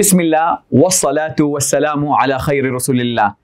بسم الله والصلاة والسلام على خير رسول الله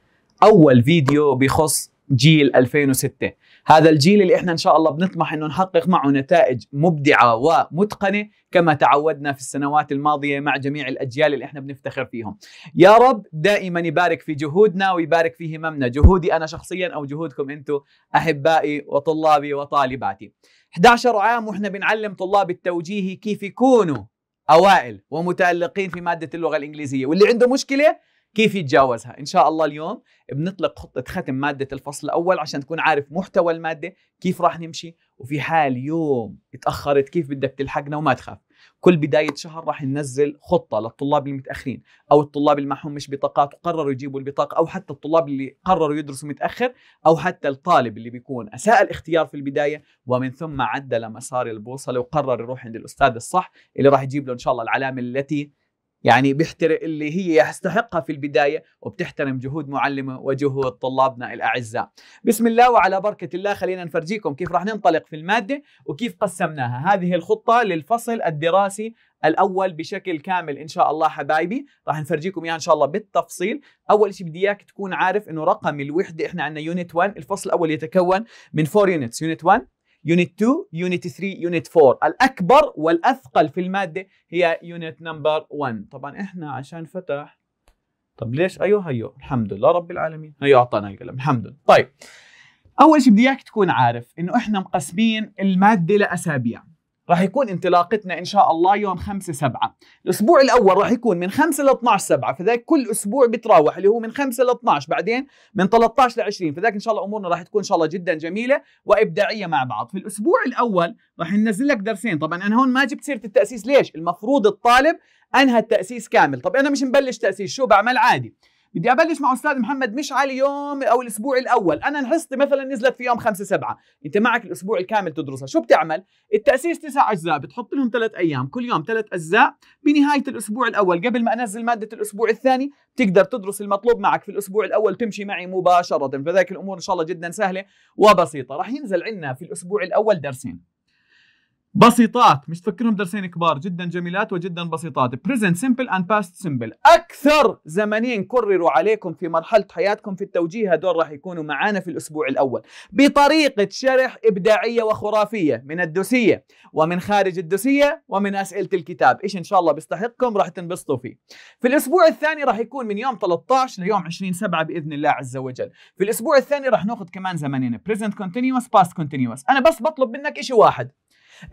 أول فيديو بخص جيل 2006 هذا الجيل اللي احنا ان شاء الله بنطمح انه نحقق معه نتائج مبدعه ومتقنه كما تعودنا في السنوات الماضيه مع جميع الاجيال اللي احنا بنفتخر فيهم. يا رب دائما يبارك في جهودنا ويبارك في هممنا، جهودي انا شخصيا او جهودكم انتم احبائي وطلابي وطالباتي. 11 عام واحنا بنعلم طلاب التوجيهي كيف يكونوا اوائل ومتالقين في ماده اللغه الانجليزيه واللي عنده مشكله كيف يتجاوزها ان شاء الله اليوم بنطلق خطه ختم ماده الفصل الاول عشان تكون عارف محتوى الماده كيف راح نمشي وفي حال يوم اتاخرت كيف بدك تلحقنا وما تخاف كل بدايه شهر راح ننزل خطه للطلاب المتاخرين او الطلاب اللي معهم مش بطاقات وقرروا يجيبوا البطاقه او حتى الطلاب اللي قرروا يدرسوا متاخر او حتى الطالب اللي بيكون اساء الاختيار في البدايه ومن ثم عدل مسار البوصله وقرر يروح عند الاستاذ الصح اللي راح يجيب له ان شاء الله العلامه التي يعني بيحترق اللي هي يستحقها في البداية وبتحترم جهود معلمة وجهود طلابنا الأعزاء بسم الله وعلى بركة الله خلينا نفرجيكم كيف راح ننطلق في المادة وكيف قسمناها هذه الخطة للفصل الدراسي الاول بشكل كامل ان شاء الله حبايبي راح نفرجيكم اياها ان شاء الله بالتفصيل اول شيء بدي اياك تكون عارف انه رقم الوحده احنا عندنا يونت 1 الفصل الاول يتكون من 4 يونتس يونت 1 يونت 2 يونت 3 يونت 4 الأكبر والأثقل في المادة هي يونت نمبر 1 طبعا إحنا عشان فتح طب ليش أيوه هيو الحمد لله رب العالمين هيو أعطانا القلم الحمد لله طيب أول شيء بدي إياك تكون عارف إنه إحنا مقسمين المادة لأسابيع راح يكون انطلاقتنا ان شاء الله يوم 5 7 الاسبوع الاول راح يكون من 5 ل 12 7 فذاك كل اسبوع بتراوح اللي هو من 5 ل 12 بعدين من 13 ل 20 فذاك ان شاء الله امورنا راح تكون ان شاء الله جدا جميله وابداعيه مع بعض في الاسبوع الاول راح ننزل لك درسين طبعا انا هون ما جبت سيره التاسيس ليش المفروض الطالب انهى التاسيس كامل طب انا مش مبلش تاسيس شو بعمل عادي بدي ابلش مع استاذ محمد مش على اليوم او الاسبوع الاول انا حصتي مثلا نزلت في يوم 5 7 انت معك الاسبوع الكامل تدرسها شو بتعمل التاسيس تسع اجزاء بتحط لهم ثلاث ايام كل يوم ثلاث اجزاء بنهايه الاسبوع الاول قبل ما انزل ماده الاسبوع الثاني بتقدر تدرس المطلوب معك في الاسبوع الاول تمشي معي مباشره فذلك الامور ان شاء الله جدا سهله وبسيطه راح ينزل عندنا في الاسبوع الاول درسين بسيطات مش تفكرهم درسين كبار جدا جميلات وجدا بسيطات present simple and past simple أكثر زمنين كرروا عليكم في مرحلة حياتكم في التوجيه هدول راح يكونوا معانا في الأسبوع الأول بطريقة شرح إبداعية وخرافية من الدوسية ومن خارج الدوسية ومن أسئلة الكتاب إيش إن شاء الله بيستحقكم راح تنبسطوا فيه في الأسبوع الثاني راح يكون من يوم 13 ليوم 20 7 بإذن الله عز وجل في الأسبوع الثاني راح ناخذ كمان زمنين present continuous past continuous أنا بس بطلب منك شيء واحد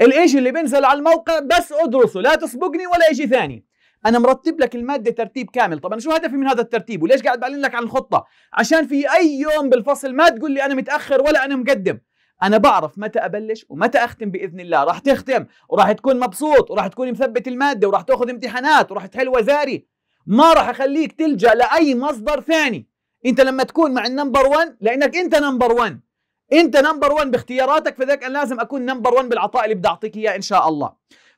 الإشي اللي بينزل على الموقع بس ادرسه لا تسبقني ولا إشي ثاني انا مرتب لك الماده ترتيب كامل طبعا شو هدفي من هذا الترتيب وليش قاعد بعلن لك عن الخطه عشان في اي يوم بالفصل ما تقول لي انا متاخر ولا انا مقدم انا بعرف متى ابلش ومتى اختم باذن الله راح تختم وراح تكون مبسوط وراح تكون مثبت الماده وراح تاخذ امتحانات وراح تحل وزاري ما راح اخليك تلجا لاي مصدر ثاني انت لما تكون مع النمبر 1 لانك انت نمبر 1 انت نمبر 1 باختياراتك فذاك انا لازم اكون نمبر 1 بالعطاء اللي بدي اعطيك اياه ان شاء الله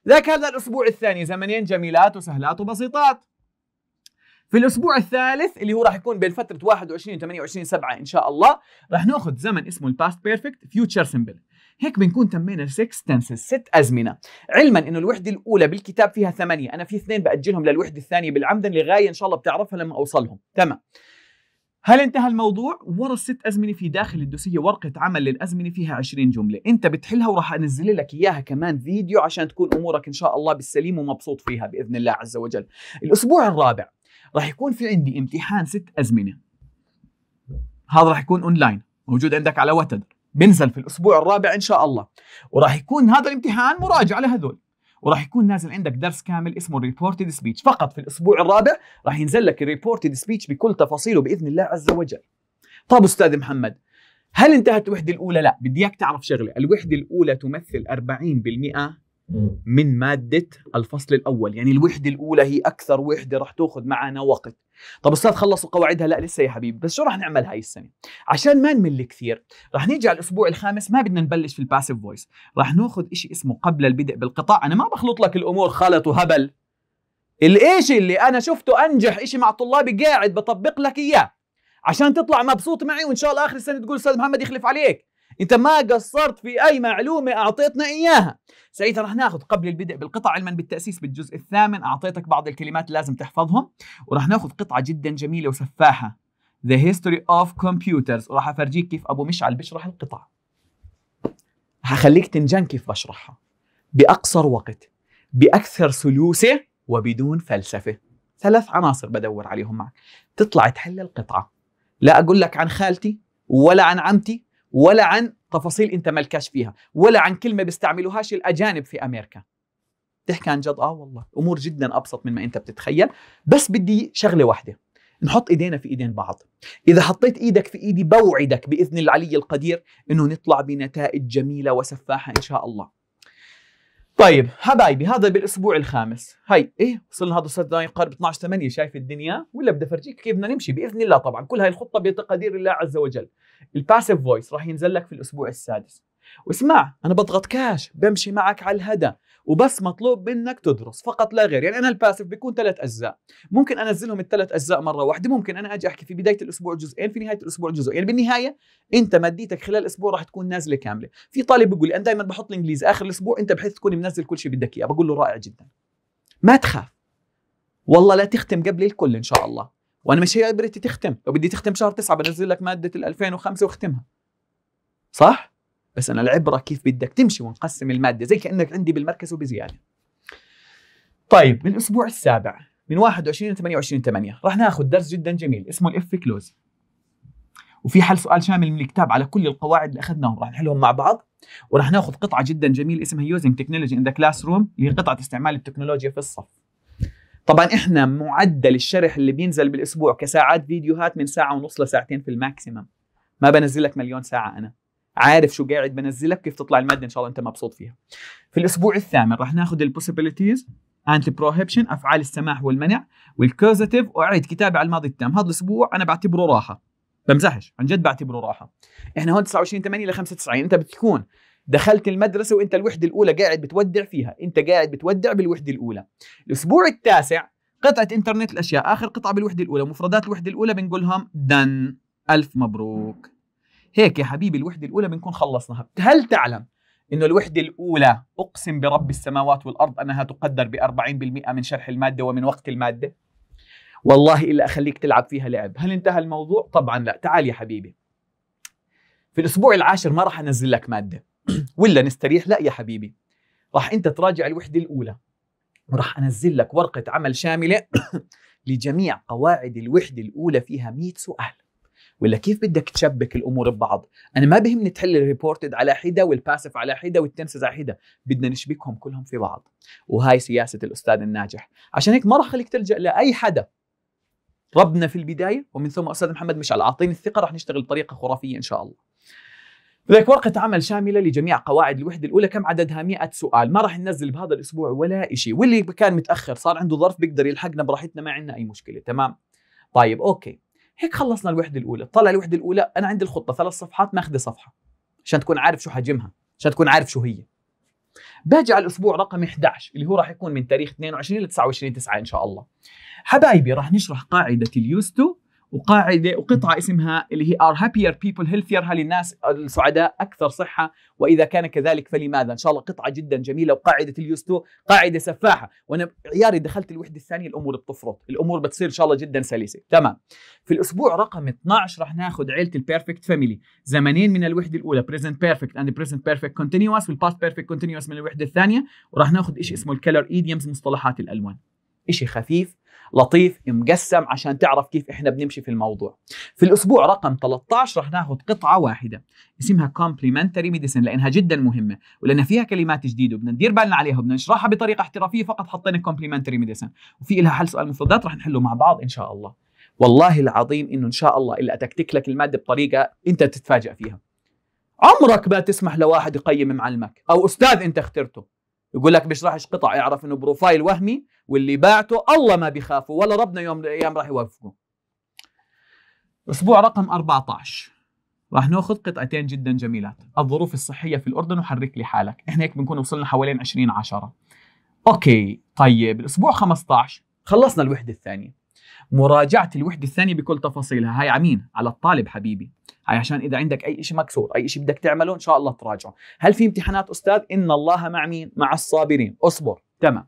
ذاك هذا الاسبوع الثاني زمنين جميلات وسهلات وبسيطات في الاسبوع الثالث اللي هو راح يكون بين فتره 21 28 7 ان شاء الله راح ناخذ زمن اسمه الباست بيرفكت فيوتشر سمبل هيك بنكون تمينا 6 تنسز ست ازمنه علما انه الوحده الاولى بالكتاب فيها ثمانيه انا في اثنين باجلهم للوحده الثانيه بالعمدا لغايه ان شاء الله بتعرفها لما اوصلهم تمام هل انتهى الموضوع؟ ورا الست أزمنة في داخل الدوسية ورقة عمل للأزمنة فيها 20 جملة، أنت بتحلها وراح أنزل لك إياها كمان فيديو عشان تكون أمورك إن شاء الله بالسليم ومبسوط فيها بإذن الله عز وجل. الأسبوع الرابع راح يكون في عندي امتحان ست أزمنة. هذا راح يكون أونلاين، موجود عندك على وتد، بنزل في الأسبوع الرابع إن شاء الله. وراح يكون هذا الامتحان مراجعة لهذول. وراح يكون نازل عندك درس كامل اسمه ريبورتد سبيتش فقط في الاسبوع الرابع راح ينزل لك الريبورتد سبيتش بكل تفاصيله باذن الله عز وجل طب استاذ محمد هل انتهت الوحده الاولى لا بدي اياك تعرف شغله الوحده الاولى تمثل 40% من مادة الفصل الأول يعني الوحدة الأولى هي أكثر وحدة رح تأخذ معنا وقت طب أستاذ خلصوا قواعدها لا لسه يا حبيبي بس شو رح نعمل هاي السنة عشان ما نمل كثير رح نيجي على الأسبوع الخامس ما بدنا نبلش في الباسيف فويس رح نأخذ إشي اسمه قبل البدء بالقطاع أنا ما بخلط لك الأمور خلط وهبل الإشي اللي أنا شفته أنجح إشي مع طلابي قاعد بطبق لك إياه عشان تطلع مبسوط معي وإن شاء الله آخر السنة تقول أستاذ محمد يخلف عليك انت ما قصرت في اي معلومه اعطيتنا اياها سعيد رح ناخذ قبل البدء بالقطع علما بالتاسيس بالجزء الثامن اعطيتك بعض الكلمات لازم تحفظهم ورح ناخذ قطعه جدا جميله وسفاحه The History of Computers وراح افرجيك كيف ابو مشعل بشرح القطعه هخليك تنجن كيف بشرحها باقصر وقت باكثر سلوسه وبدون فلسفه ثلاث عناصر بدور عليهم معك تطلع تحل القطعه لا اقول لك عن خالتي ولا عن عمتي ولا عن تفاصيل انت مالكاش فيها ولا عن كلمه بيستعملوهاش الاجانب في امريكا تحكي عن جد اه والله امور جدا ابسط مما انت بتتخيل بس بدي شغله واحده نحط ايدينا في ايدين بعض اذا حطيت ايدك في ايدي بوعدك باذن العلي القدير انه نطلع بنتائج جميله وسفاحه ان شاء الله طيب حبايبي هذا بالاسبوع الخامس هاي ايه وصلنا هذا صار يقارب 12 8 شايف الدنيا ولا بدي افرجيك كيف بدنا نمشي باذن الله طبعا كل هاي الخطه بتقدير الله عز وجل الباسيف فويس راح ينزل لك في الاسبوع السادس واسمع انا بضغط كاش بمشي معك على الهدى وبس مطلوب منك تدرس فقط لا غير يعني انا الباسف بيكون ثلاث اجزاء ممكن انزلهم الثلاث اجزاء مره واحده ممكن انا اجي احكي في بدايه الاسبوع جزئين في نهايه الاسبوع جزء يعني بالنهايه انت ماديتك خلال اسبوع راح تكون نازله كامله في طالب بيقول لي انا دائما بحط الانجليزي اخر الاسبوع انت بحيث تكون منزل كل شيء بدك اياه بقول له رائع جدا ما تخاف والله لا تختم قبل الكل ان شاء الله وانا مش هي قدرتي تختم لو بدي تختم شهر تسعة بنزل لك ماده ال 2005 واختمها صح بس انا العبره كيف بدك تمشي ونقسم الماده زي كانك عندي بالمركز وبزياده طيب بالاسبوع السابع من 21 ل 28 8 راح ناخذ درس جدا جميل اسمه الاف كلوز وفي حل سؤال شامل من الكتاب على كل القواعد اللي اخذناهم راح نحلهم مع بعض وراح ناخذ قطعه جدا جميل اسمها يوزنج تكنولوجي ان ذا كلاس روم اللي هي قطعه استعمال التكنولوجيا في الصف طبعا احنا معدل الشرح اللي بينزل بالاسبوع كساعات فيديوهات من ساعه ونص لساعتين في الماكسيمم ما بنزل لك مليون ساعه انا عارف شو قاعد بنزلك كيف تطلع الماده ان شاء الله انت مبسوط فيها في الاسبوع الثامن رح ناخذ البوسيبيليتيز انتي بروهيبشن افعال السماح والمنع والكوزاتيف واعيد كتابه على الماضي التام هذا الاسبوع انا بعتبره راحه بمزحش عن جد بعتبره راحه احنا هون 29 8 ل 95 انت بتكون دخلت المدرسه وانت الوحده الاولى قاعد بتودع فيها انت قاعد بتودع بالوحده الاولى الاسبوع التاسع قطعه انترنت الاشياء اخر قطعه بالوحده الاولى مفردات الوحده الاولى بنقولهم دن الف مبروك هيك يا حبيبي الوحده الاولى بنكون خلصناها هل تعلم انه الوحده الاولى اقسم برب السماوات والارض انها تقدر ب 40% من شرح الماده ومن وقت الماده والله الا اخليك تلعب فيها لعب هل انتهى الموضوع طبعا لا تعال يا حبيبي في الاسبوع العاشر ما راح انزل لك ماده ولا نستريح لا يا حبيبي راح انت تراجع الوحده الاولى وراح انزل لك ورقه عمل شامله لجميع قواعد الوحده الاولى فيها 100 سؤال ولا كيف بدك تشبك الامور ببعض انا ما بهمني تحل الريبورتد على حدا والباسف على حدا والتنسز على حدا بدنا نشبكهم كلهم في بعض وهاي سياسه الاستاذ الناجح عشان هيك ما راح خليك تلجا لاي حدا ربنا في البدايه ومن ثم استاذ محمد مشعل اعطيني الثقه راح نشتغل بطريقه خرافيه ان شاء الله لذلك ورقة عمل شاملة لجميع قواعد الوحدة الأولى كم عددها 100 سؤال ما راح ننزل بهذا الأسبوع ولا إشي واللي كان متأخر صار عنده ظرف بيقدر يلحقنا براحتنا ما عندنا أي مشكلة تمام طيب أوكي هيك خلصنا الوحده الاولى طلع الوحده الاولى انا عندي الخطه ثلاث صفحات ماخذه صفحه عشان تكون عارف شو حجمها عشان تكون عارف شو هي باجي على الاسبوع رقم 11 اللي هو راح يكون من تاريخ 22 ل 29 9 ان شاء الله حبايبي راح نشرح قاعده اليوستو وقاعده وقطعه اسمها اللي هي ار هابير بيبل هل للناس السعداء اكثر صحه واذا كان كذلك فلماذا ان شاء الله قطعه جدا جميله وقاعده اليوستو قاعده سفاحه وانا عياري دخلت الوحده الثانيه الامور بتفرط الامور بتصير ان شاء الله جدا سلسه تمام في الاسبوع رقم 12 رح ناخذ عيله البيرفكت فاميلي زمنين من الوحده الاولى بريزنت بيرفكت اند بريزنت بيرفكت كونتينيوس والباست بيرفكت كونتينيوس من الوحده الثانيه وراح ناخذ شيء اسمه الكلر ايديمز مصطلحات الالوان شيء خفيف لطيف مقسم عشان تعرف كيف احنا بنمشي في الموضوع في الاسبوع رقم 13 رح ناخذ قطعه واحده اسمها كومبلمنتري ميديسن لانها جدا مهمه ولان فيها كلمات جديده وبدنا ندير بالنا عليها وبدنا نشرحها بطريقه احترافيه فقط حطينا كومبلمنتري ميديسن وفي لها حل سؤال مفردات رح نحله مع بعض ان شاء الله والله العظيم انه ان شاء الله الا اتكتك لك الماده بطريقه انت تتفاجئ فيها عمرك ما تسمح لواحد يقيم معلمك او استاذ انت اخترته يقول لك بيشرحش قطع اعرف انه بروفايل وهمي واللي باعته الله ما بيخافه ولا ربنا يوم من الايام راح يوفقه اسبوع رقم 14 راح ناخذ قطعتين جدا جميلات الظروف الصحيه في الاردن وحرك لي حالك احنا هيك بنكون وصلنا حوالين 20 10 اوكي طيب الاسبوع 15 خلصنا الوحده الثانيه مراجعه الوحده الثانيه بكل تفاصيلها هاي عمين على الطالب حبيبي هاي عشان اذا عندك اي شيء مكسور اي شيء بدك تعمله ان شاء الله تراجعه هل في امتحانات استاذ ان الله مع مين مع الصابرين اصبر تمام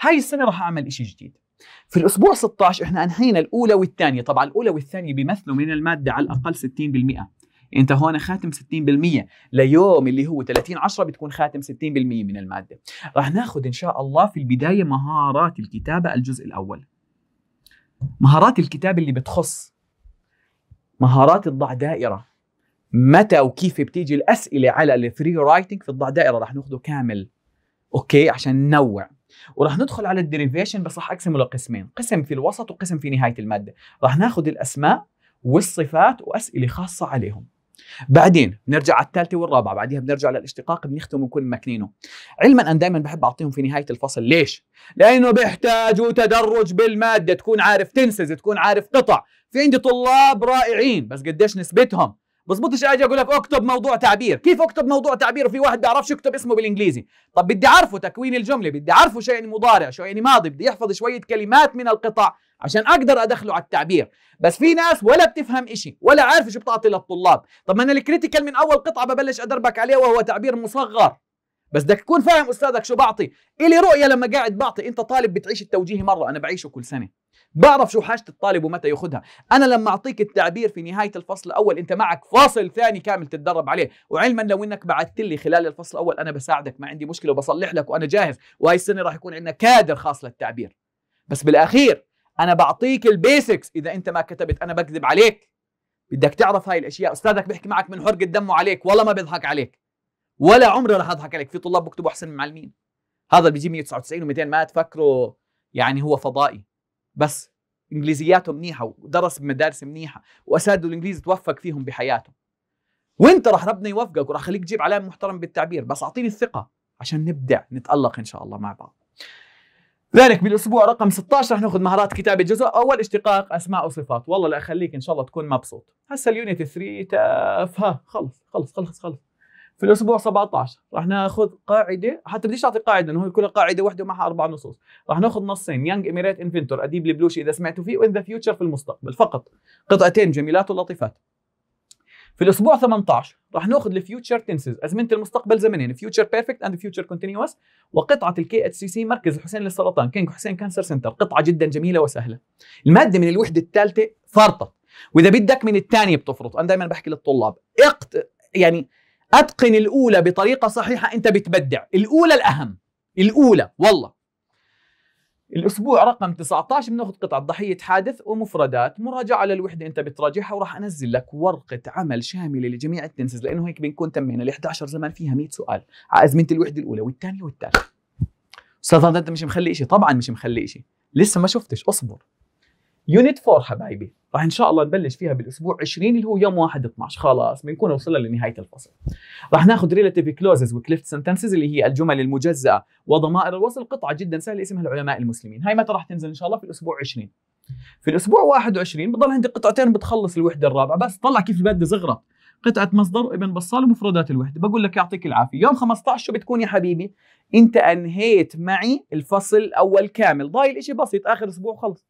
هاي السنه راح اعمل شيء جديد في الاسبوع 16 احنا انهينا الاولى والثانيه طبعا الاولى والثانيه بيمثلوا من الماده على الاقل 60% انت هون خاتم 60% ليوم اللي هو 30 10 بتكون خاتم 60% من الماده راح ناخذ ان شاء الله في البدايه مهارات الكتابه الجزء الاول مهارات الكتاب اللي بتخص مهارات الضع دائرة متى وكيف بتيجي الأسئلة على الفري رايتنج في الضع دائرة رح ناخده كامل أوكي عشان ننوع ورح ندخل على الديريفيشن بس رح اقسمه لقسمين قسم في الوسط وقسم في نهاية المادة رح ناخد الأسماء والصفات وأسئلة خاصة عليهم بعدين بنرجع على الثالثه والرابعه بعدها بنرجع للاشتقاق بنختم ونكون مكنينه علما انا دائما بحب اعطيهم في نهايه الفصل ليش لانه بيحتاجوا تدرج بالماده تكون عارف تنسز تكون عارف قطع في عندي طلاب رائعين بس قديش نسبتهم بزبطش اجي اقول لك اكتب موضوع تعبير كيف اكتب موضوع تعبير وفي واحد بيعرفش يكتب اسمه بالانجليزي طب بدي اعرفه تكوين الجمله بدي اعرفه شو يعني مضارع شو يعني ماضي بدي يحفظ شويه كلمات من القطع عشان اقدر ادخله على التعبير بس في ناس ولا بتفهم إشي ولا عارفه شو بتعطي للطلاب طب ما انا الكريتيكال من اول قطعه ببلش ادربك عليه وهو تعبير مصغر بس بدك تكون فاهم استاذك شو بعطي الي رؤيه لما قاعد بعطي انت طالب بتعيش التوجيهي مره انا بعيشه كل سنه بعرف شو حاجه الطالب ومتى ياخذها انا لما اعطيك التعبير في نهايه الفصل الاول انت معك فاصل ثاني كامل تتدرب عليه وعلما لو انك بعثت لي خلال الفصل الاول انا بساعدك ما عندي مشكله وبصلح لك وانا جاهز وهي السنه راح يكون عندنا كادر خاص للتعبير بس بالاخير انا بعطيك البيسكس اذا انت ما كتبت انا بكذب عليك بدك تعرف هاي الاشياء استاذك بيحكي معك من حرقه دمه عليك والله ما بيضحك عليك ولا عمري رح اضحك عليك في طلاب بكتبوا احسن من معلمين هذا اللي بيجيب 199 و200 ما تفكروا يعني هو فضائي بس انجليزياته منيحه ودرس بمدارس منيحه واساتذه الانجليزي توفق فيهم بحياته وانت رح ربنا يوفقك ورح خليك تجيب علامه محترم بالتعبير بس اعطيني الثقه عشان نبدع نتالق ان شاء الله مع بعض ذلك بالاسبوع رقم 16 رح ناخذ مهارات كتابه جزء اول اشتقاق اسماء وصفات والله لا اخليك ان شاء الله تكون مبسوط هسه اليونت 3 تافهه خلص خلص خلص خلص في الاسبوع 17 رح ناخذ قاعده حتى بديش اعطي قاعده انه كل قاعده واحده ومعها اربع نصوص رح ناخذ نصين يانج اميريت انفنتور اديب البلوشي اذا سمعتوا فيه وان ذا فيوتشر في المستقبل فقط قطعتين جميلات ولطيفات في الاسبوع 18 راح ناخذ الفيوتشر تنسز ازمنه المستقبل زمنين فيوتشر بيرفكت اند فيوتشر كونتينيوس وقطعه الكي اتش سي سي مركز الحسين للسرطان كينج حسين كانسر سنتر قطعه جدا جميله وسهله الماده من الوحده الثالثه فرطت واذا بدك من الثانيه بتفرط انا دائما بحكي للطلاب اقت يعني اتقن الاولى بطريقه صحيحه انت بتبدع الاولى الاهم الاولى والله الاسبوع رقم 19 بناخذ قطعه ضحيه حادث ومفردات مراجعه للوحده انت بتراجعها وراح انزل لك ورقه عمل شامله لجميع التنسز لانه هيك بنكون تمينا ال 11 زمان فيها 100 سؤال على ازمنه الوحده الاولى والثانيه والثالثه استاذ انت مش مخلي شيء طبعا مش مخلي شيء لسه ما شفتش اصبر يونت 4 حبايبي راح ان شاء الله نبلش فيها بالاسبوع 20 اللي هو يوم 1 12 خلاص بنكون وصلنا لنهايه الفصل راح ناخذ ريلاتيف كلوزز وكليفت سنتنسز اللي هي الجمل المجزاه وضمائر الوصل قطعه جدا سهله اسمها العلماء المسلمين هاي متى راح تنزل ان شاء الله في الاسبوع 20 في الاسبوع 21 بضل عندي قطعتين بتخلص الوحده الرابعه بس طلع كيف الماده زغرت قطعه مصدر وابن بصال ومفردات الوحده بقول لك يعطيك العافيه يوم 15 شو بتكون يا حبيبي انت انهيت معي الفصل الاول كامل ضايل شيء بسيط اخر اسبوع خلص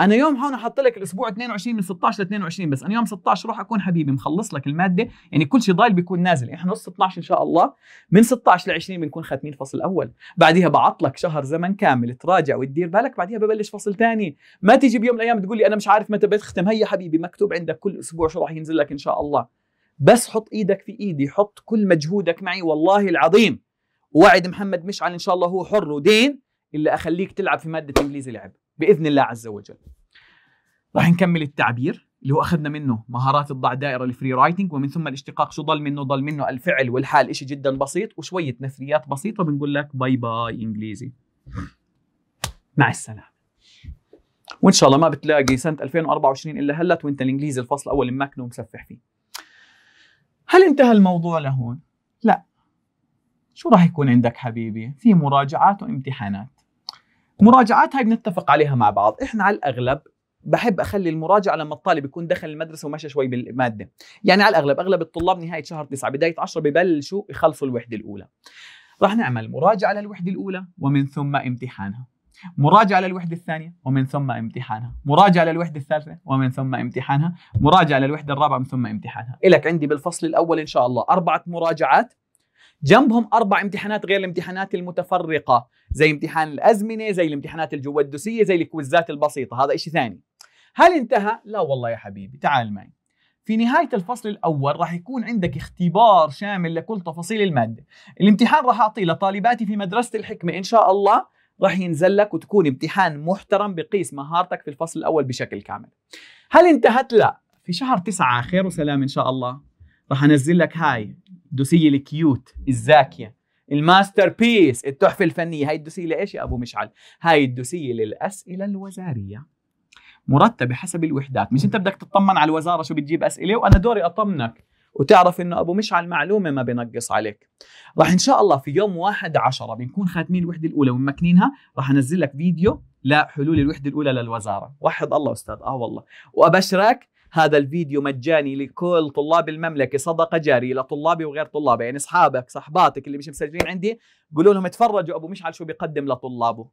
انا يوم هون حاط لك الاسبوع 22 من 16 ل 22 بس انا يوم 16 روح اكون حبيبي مخلص لك الماده يعني كل شيء ضايل بيكون نازل احنا نص 12 ان شاء الله من 16 ل 20 بنكون خاتمين فصل اول بعديها بعطلك شهر زمن كامل تراجع وتدير بالك بعديها ببلش فصل ثاني ما تيجي بيوم من الايام تقول لي انا مش عارف متى بتختم هيا حبيبي مكتوب عندك كل اسبوع شو راح ينزل لك ان شاء الله بس حط ايدك في ايدي حط كل مجهودك معي والله العظيم وعد محمد مشعل ان شاء الله هو حر ودين اللي اخليك تلعب في ماده انجليزي لعب باذن الله عز وجل. راح نكمل التعبير اللي هو اخذنا منه مهارات الضع دائره الفري رايتنج ومن ثم الاشتقاق شو ضل منه ضل منه الفعل والحال شيء جدا بسيط وشويه نثريات بسيطه بنقول لك باي باي انجليزي مع السلامه وان شاء الله ما بتلاقي سنه 2024 الا هلت وانت الانجليزي الفصل الاول ماكنه ومسفح فيه هل انتهى الموضوع لهون لا شو راح يكون عندك حبيبي في مراجعات وامتحانات مراجعات هاي بنتفق عليها مع بعض احنا على الاغلب بحب اخلي المراجعه لما الطالب يكون دخل المدرسه ومشى شوي بالماده يعني على الاغلب اغلب الطلاب نهايه شهر 9 بدايه 10 ببلشوا يخلصوا الوحده الاولى راح نعمل مراجعه للوحده الاولى ومن ثم امتحانها مراجعة للوحدة الثانية ومن ثم امتحانها مراجعة للوحدة الثالثة ومن ثم امتحانها مراجعة للوحدة الرابعة ومن ثم امتحانها إلك عندي بالفصل الأول إن شاء الله أربعة مراجعات جنبهم اربع امتحانات غير الامتحانات المتفرقه زي امتحان الازمنه زي الامتحانات الدوسيه زي الكويزات البسيطه هذا شيء ثاني هل انتهى لا والله يا حبيبي تعال معي في نهاية الفصل الأول راح يكون عندك اختبار شامل لكل تفاصيل المادة الامتحان راح أعطيه لطالباتي في مدرسة الحكمة إن شاء الله راح ينزل لك وتكون امتحان محترم بقيس مهارتك في الفصل الأول بشكل كامل هل انتهت؟ لا في شهر تسعة خير وسلام إن شاء الله راح أنزل لك هاي الدوسيه الكيوت الزاكيه الماستر بيس التحفه الفنيه هاي الدوسيه لايش يا ابو مشعل هاي الدوسيه للاسئله الوزاريه مرتبه حسب الوحدات مش انت بدك تطمن على الوزاره شو بتجيب اسئله وانا دوري اطمنك وتعرف انه ابو مشعل معلومه ما بنقص عليك راح ان شاء الله في يوم 1 10 بنكون خاتمين الوحده الاولى ومكنينها راح انزل لك فيديو لحلول الوحده الاولى للوزاره وحد الله استاذ اه والله وابشرك هذا الفيديو مجاني لكل طلاب المملكه صدقه جاريه لطلابي وغير طلابي يعني اصحابك صحباتك اللي مش مسجلين عندي قولوا لهم اتفرجوا ابو مشعل شو بيقدم لطلابه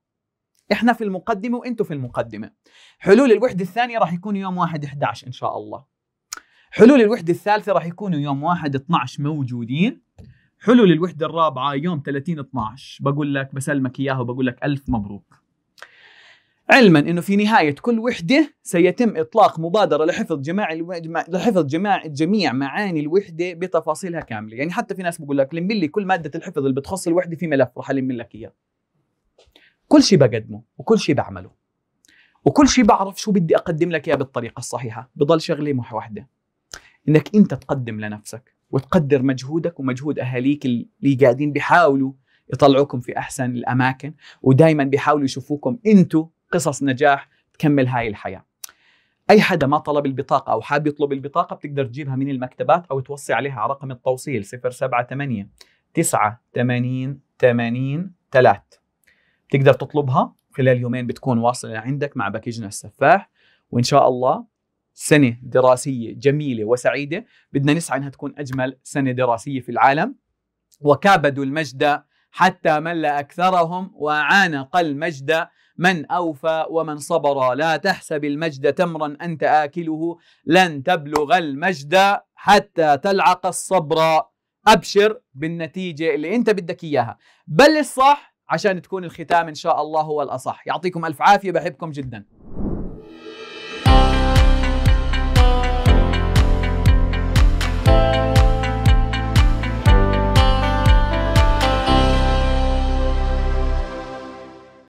احنا في المقدمه وانتم في المقدمه حلول الوحده الثانيه راح يكون يوم 1 11 ان شاء الله حلول الوحده الثالثه راح يكونوا يوم 1 12 موجودين حلول الوحده الرابعه يوم 30 12 بقول لك بسلمك اياها وبقول لك الف مبروك علما انه في نهايه كل وحده سيتم اطلاق مبادره لحفظ جماع لحفظ جماع جميع معاني الوحده بتفاصيلها كامله، يعني حتى في ناس بقول لك لم لي كل ماده الحفظ اللي بتخص الوحده في ملف رح الم لك اياه. كل شيء بقدمه وكل شيء بعمله. وكل شيء بعرف شو بدي اقدم لك اياه بالطريقه الصحيحه، بضل شغله مح واحده. انك انت تقدم لنفسك وتقدر مجهودك ومجهود اهاليك اللي قاعدين بيحاولوا يطلعوكم في احسن الاماكن ودائما بيحاولوا يشوفوكم انتم قصص نجاح تكمل هاي الحياه اي حدا ما طلب البطاقه او حاب يطلب البطاقه بتقدر تجيبها من المكتبات او توصي عليها على رقم التوصيل 078 9 80 80 3 بتقدر تطلبها خلال يومين بتكون واصله عندك مع باكجنا السفاح وان شاء الله سنه دراسيه جميله وسعيده بدنا نسعى انها تكون اجمل سنه دراسيه في العالم وكابدوا المجد حتى مل أكثرهم وعانق قل مجد من أوفى ومن صبر لا تحسب المجد تمرا أنت آكله لن تبلغ المجد حتى تلعق الصبر أبشر بالنتيجة اللي أنت بدك إياها بل الصح عشان تكون الختام إن شاء الله هو الأصح يعطيكم ألف عافية بحبكم جداً